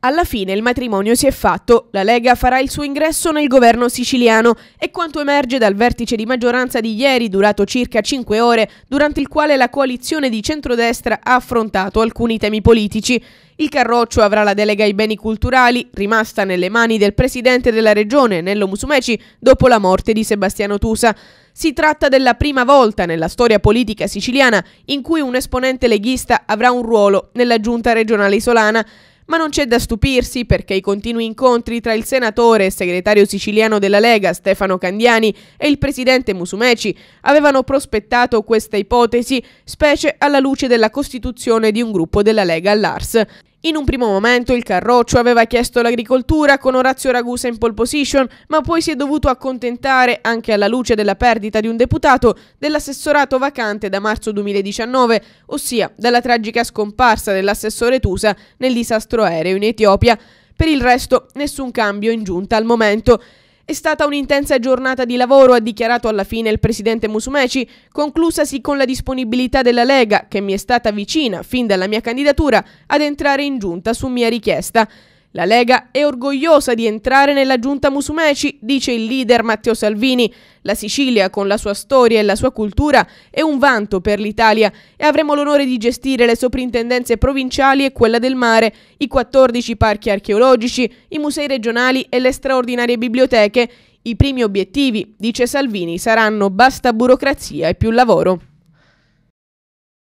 Alla fine il matrimonio si è fatto, la Lega farà il suo ingresso nel governo siciliano e quanto emerge dal vertice di maggioranza di ieri, durato circa 5 ore, durante il quale la coalizione di centrodestra ha affrontato alcuni temi politici. Il Carroccio avrà la delega ai beni culturali, rimasta nelle mani del presidente della regione, Nello Musumeci, dopo la morte di Sebastiano Tusa. Si tratta della prima volta nella storia politica siciliana in cui un esponente leghista avrà un ruolo nella giunta regionale isolana. Ma non c'è da stupirsi perché i continui incontri tra il senatore e segretario siciliano della Lega Stefano Candiani e il presidente Musumeci avevano prospettato questa ipotesi, specie alla luce della costituzione di un gruppo della Lega all'Ars. In un primo momento il Carroccio aveva chiesto l'agricoltura con Orazio Ragusa in pole position, ma poi si è dovuto accontentare, anche alla luce della perdita di un deputato, dell'assessorato vacante da marzo 2019, ossia dalla tragica scomparsa dell'assessore Tusa nel disastro aereo in Etiopia. Per il resto nessun cambio in giunta al momento. È stata un'intensa giornata di lavoro, ha dichiarato alla fine il presidente Musumeci, conclusasi con la disponibilità della Lega, che mi è stata vicina fin dalla mia candidatura, ad entrare in giunta su mia richiesta. La Lega è orgogliosa di entrare nella giunta Musumeci, dice il leader Matteo Salvini. La Sicilia, con la sua storia e la sua cultura, è un vanto per l'Italia e avremo l'onore di gestire le soprintendenze provinciali e quella del mare, i 14 parchi archeologici, i musei regionali e le straordinarie biblioteche. I primi obiettivi, dice Salvini, saranno basta burocrazia e più lavoro.